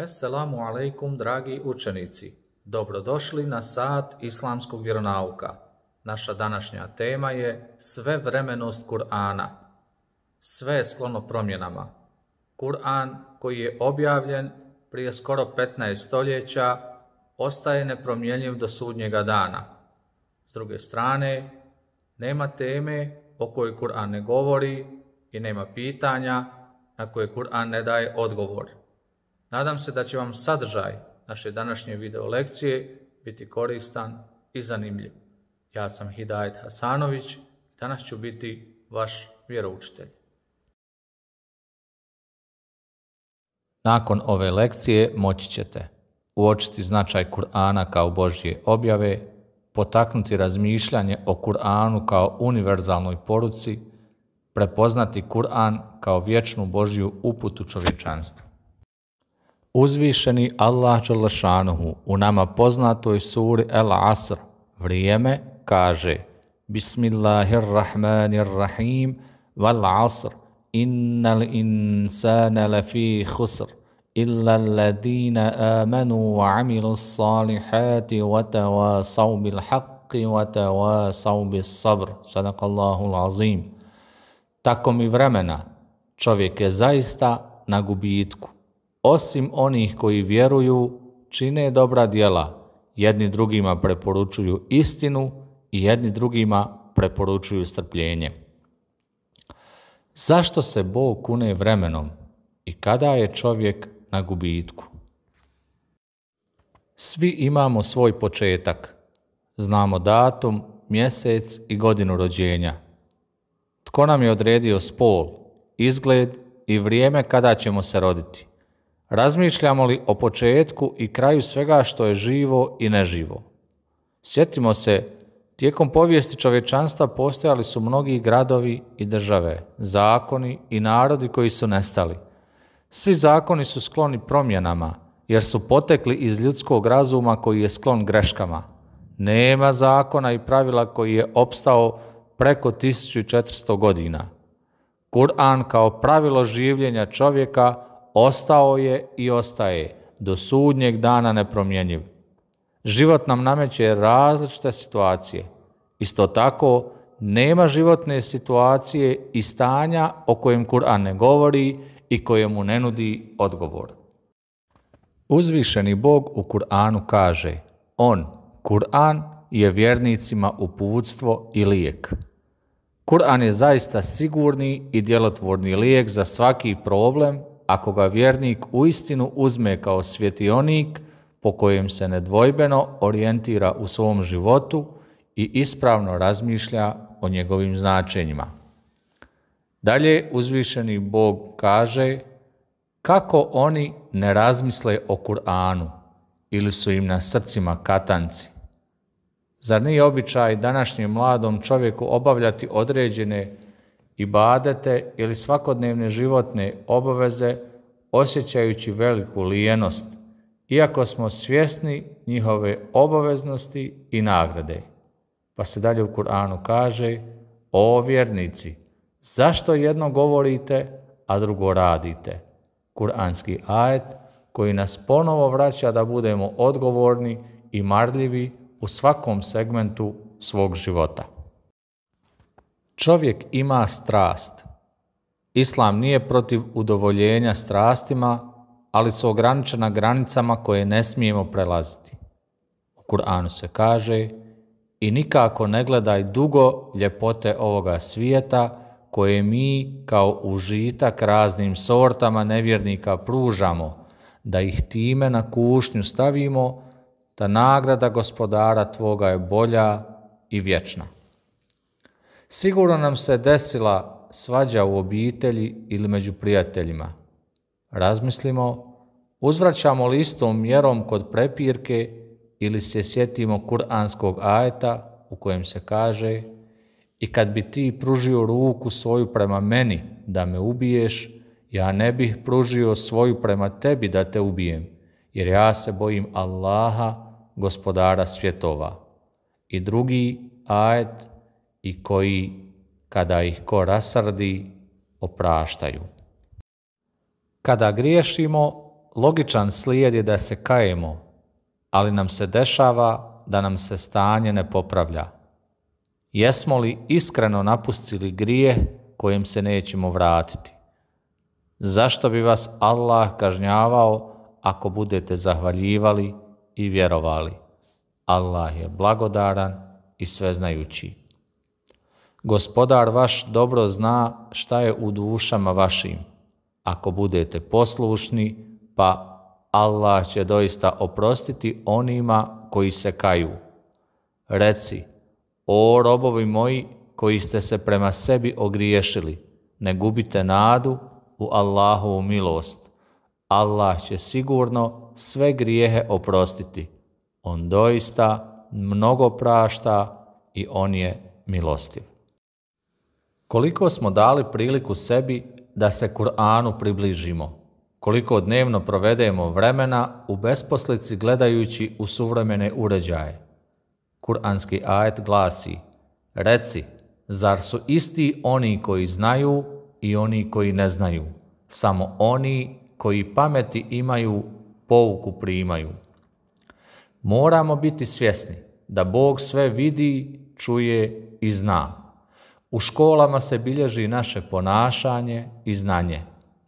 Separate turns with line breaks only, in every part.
Assalamu alaikum, dragi učenici. Dobrodošli na sat islamskog vjeronauka. Naša današnja tema je svevremenost Kur'ana. Sve je sklono promjenama. Kur'an, koji je objavljen prije skoro 15 stoljeća, ostaje nepromjenjiv do sudnjega dana. S druge strane, nema teme o kojoj Kur'an ne govori i nema pitanja na koje Kur'an ne daje odgovor. Nadam se da će vam sadržaj naše današnje video lekcije biti koristan i zanimljiv. Ja sam Hidajet Hasanović i danas ću biti vaš vjeroučitelj. Nakon ove lekcije moći ćete uočiti značaj Kur'ana kao Božje objave, potaknuti razmišljanje o Kur'anu kao univerzalnoj poruci, prepoznati Kur'an kao vječnu Božju uputu čovječanstvu. Uzvišeni Allah Đalešanuhu u nama poznatoj suri El Asr, vrijeme, kaže Bismillahirrahmanirrahim, val asr, innal insana lafi khusr illa alladina amanu wa amilu salihati wa tawasaw bil haqqi wa tawasaw bis sabr. Sadakallahu azim. Tako mi vremena, čovjek je zaista na gubitku osim onih koji vjeruju, čine dobra djela, jedni drugima preporučuju istinu i jedni drugima preporučuju strpljenje. Zašto se Bog kune vremenom i kada je čovjek na gubitku? Svi imamo svoj početak. Znamo datum, mjesec i godinu rođenja. Tko nam je odredio spol, izgled i vrijeme kada ćemo se roditi? Razmišljamo li o početku i kraju svega što je živo i neživo? Sjetimo se, tijekom povijesti čovječanstva postojali su mnogi gradovi i države, zakoni i narodi koji su nestali. Svi zakoni su skloni promjenama, jer su potekli iz ljudskog razuma koji je sklon greškama. Nema zakona i pravila koji je opstao preko 1400 godina. Kur'an kao pravilo življenja čovjeka Ostao je i ostaje do sudnjeg dana nepromjenjiv. Život nam nameće različite situacije. Isto tako, nema životne situacije i stanja o kojem Kur'an ne govori i kojemu ne nudi odgovor. Uzvišeni Bog u Kur'anu kaže On, Kur'an, je vjernicima uputstvo i lijek. Kur'an je zaista sigurni i djelotvorni lijek za svaki problem ako ga vjernik u istinu uzme kao svjetionik po kojem se nedvojbeno orijentira u svom životu i ispravno razmišlja o njegovim značenjima. Dalje uzvišeni Bog kaže kako oni ne razmisle o Kur'anu ili su im na srcima katanci. Zar nije običaj današnjem mladom čovjeku obavljati određene badete ili svakodnevne životne obaveze osjećajući veliku lijenost, iako smo svjesni njihove obaveznosti i nagrade. Pa se dalje u Kur'anu kaže, o vjernici, zašto jedno govorite, a drugo radite? Kur'anski ajet koji nas ponovo vraća da budemo odgovorni i marljivi u svakom segmentu svog života. Čovjek ima strast. Islam nije protiv udovoljenja strastima, ali su ograničena granicama koje ne smijemo prelaziti. U Kur'anu se kaže i nikako ne gledaj dugo ljepote ovoga svijeta koje mi kao užitak raznim sortama nevjernika pružamo, da ih time na kušnju stavimo, ta nagrada gospodara tvoga je bolja i vječna. Sigurno nam se desila svađa u obitelji ili među prijateljima. Razmislimo, uzvraćamo li istom mjerom kod prepirke ili se sjetimo kuranskog ajeta u kojem se kaže i kad bi ti pružio ruku svoju prema meni da me ubiješ, ja ne bih pružio svoju prema tebi da te ubijem, jer ja se bojim Allaha, gospodara svjetova. I drugi ajet i koji, kada ih ko rasrdi, opraštaju. Kada griješimo, logičan slijed je da se kajemo, ali nam se dešava da nam se stanje ne popravlja. Jesmo li iskreno napustili grije kojim se nećemo vratiti? Zašto bi vas Allah kažnjavao ako budete zahvaljivali i vjerovali? Allah je blagodaran i sveznajući. Gospodar vaš dobro zna šta je u dušama vašim. Ako budete poslušni, pa Allah će doista oprostiti onima koji se kaju. Reci, o robovi moji koji ste se prema sebi ogriješili, ne gubite nadu u Allahovu milost. Allah će sigurno sve grijehe oprostiti. On doista mnogo prašta i on je milostiv. Koliko smo dali priliku sebi da se Kur'anu približimo? Koliko dnevno provedemo vremena u besposlici gledajući u suvremene uređaje? Kur'anski ajet glasi Reci, zar su isti oni koji znaju i oni koji ne znaju? Samo oni koji pameti imaju, pouku primaju. Moramo biti svjesni da Bog sve vidi, čuje i zna. U školama se bilježi naše ponašanje i znanje.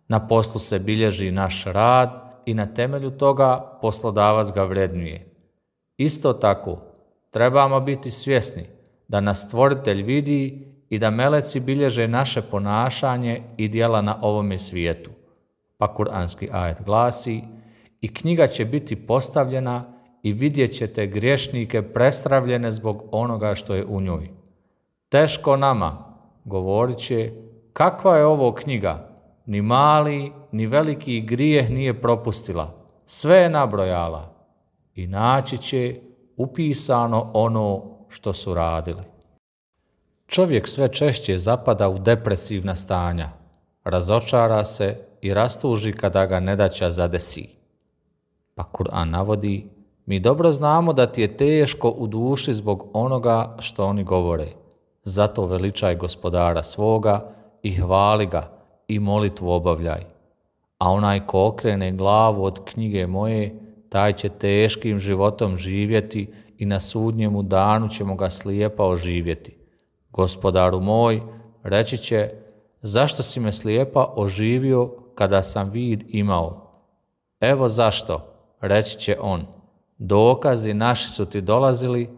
Na poslu se bilježi naš rad i na temelju toga poslodavac ga vrednuje. Isto tako, trebamo biti svjesni da nas stvoritelj vidi i da meleci bilježe naše ponašanje i dijela na ovome svijetu. Pa kuranski ajet glasi i knjiga će biti postavljena i vidjet ćete griješnike prestravljene zbog onoga što je u njoj teško nama, govorit će, kakva je ovo knjiga, ni mali, ni veliki grijeh nije propustila, sve je nabrojala i naći će upisano ono što su radili. Čovjek sve češće zapada u depresivna stanja, razočara se i rastuži kada ga nedaća zadesi. Pa Kur'an navodi, mi dobro znamo da ti je teško u duši zbog onoga što oni govore – zato veličaj gospodara svoga i hvali ga i molitvu obavljaj. A onaj ko okrene glavu od knjige moje, taj će teškim životom živjeti i na sudnjemu danu ćemo ga slijepa oživjeti. Gospodaru moj, reći će, zašto si me slijepa oživio kada sam vid imao? Evo zašto, reći će on, dokazi naši su ti dolazili,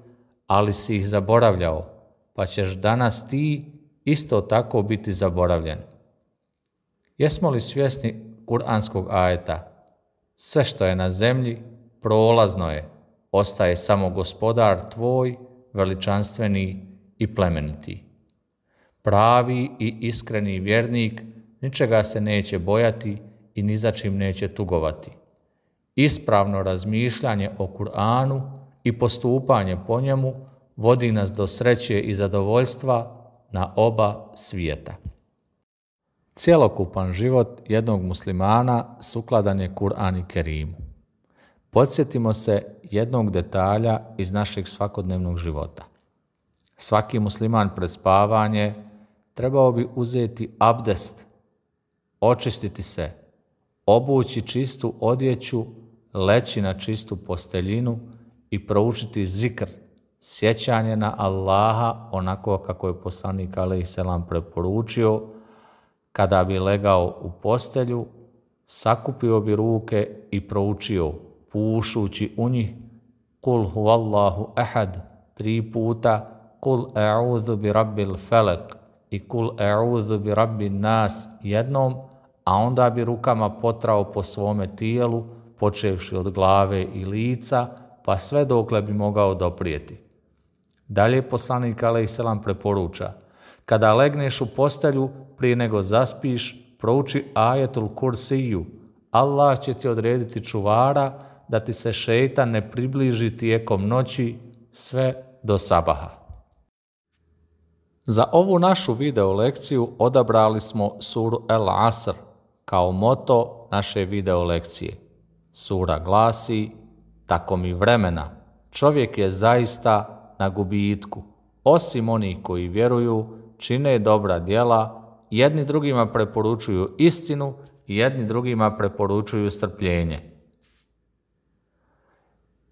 ali si ih zaboravljao pa ćeš danas ti isto tako biti zaboravljen. Jesmo li svjesni kuranskog ajeta? Sve što je na zemlji, prolazno je, ostaje samo gospodar tvoj, veličanstveni i plemeniti. Pravi i iskreni vjernik ničega se neće bojati i ni za čim neće tugovati. Ispravno razmišljanje o Kur'anu i postupanje po njemu vodi nas do sreće i zadovoljstva na oba svijeta. Cjelokupan život jednog muslimana sukladan je Kur'an i Kerimu. Podsjetimo se jednog detalja iz našeg svakodnevnog života. Svaki musliman pred spavanje trebao bi uzeti abdest, očistiti se, obući čistu odjeću, leći na čistu posteljinu i proučiti zikr sjećanje na Allaha onako kako je poslanik alaih selam preporučio, kada bi legao u postelju, sakupio bi ruke i proučio, pušući u njih, kul huvallahu ehad, tri puta, kul e'udhu bi rabbil felek i kul e'udhu bi rabbin nas jednom, a onda bi rukama potrao po svome tijelu, počevši od glave i lica, pa sve dokle bi mogao doprijeti. Dalje poslanik Selam preporuča Kada legneš u postelju, prije nego zaspiš, prouči ajetul kursiju. Allah će ti odrediti čuvara da ti se šeitan ne približi tijekom noći sve do sabaha. Za ovu našu video lekciju odabrali smo suru El Asr kao moto naše video lekcije. Sura glasi, tako mi vremena, čovjek je zaista na gubitku, osim onih koji vjeruju, čine dobra djela, jedni drugima preporučuju istinu i jedni drugima preporučuju strpljenje.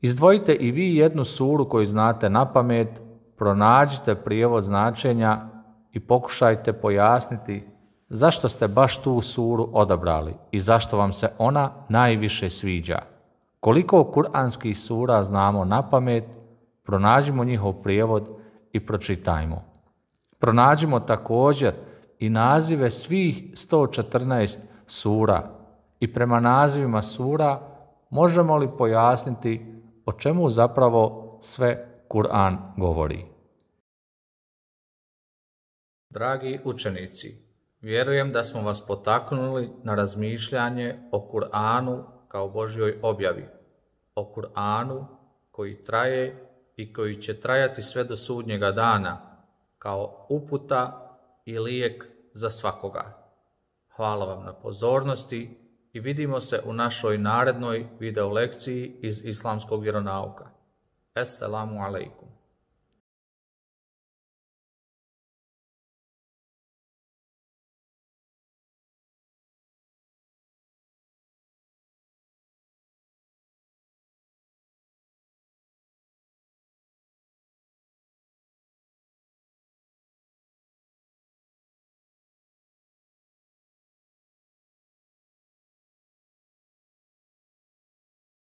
Izdvojite i vi jednu suru koju znate na pamet, pronađite prijevod značenja i pokušajte pojasniti zašto ste baš tu suru odabrali i zašto vam se ona najviše sviđa. Koliko kuranskih sura znamo na pamet Pronađimo njihov prijevod i pročitajmo. Pronađimo također i nazive svih 114 sura i prema nazivima sura možemo li pojasniti o čemu zapravo sve Kur'an govori. Dragi učenici, vjerujem da smo vas potaknuli na razmišljanje o Kur'anu kao Božjoj objavi, o Kur'anu koji traje i koji će trajati sve do sudnjega dana, kao uputa i lijek za svakoga. Hvala vam na pozornosti i vidimo se u našoj narednoj video lekciji iz islamskog vjeronauka. Esselamu alaikum.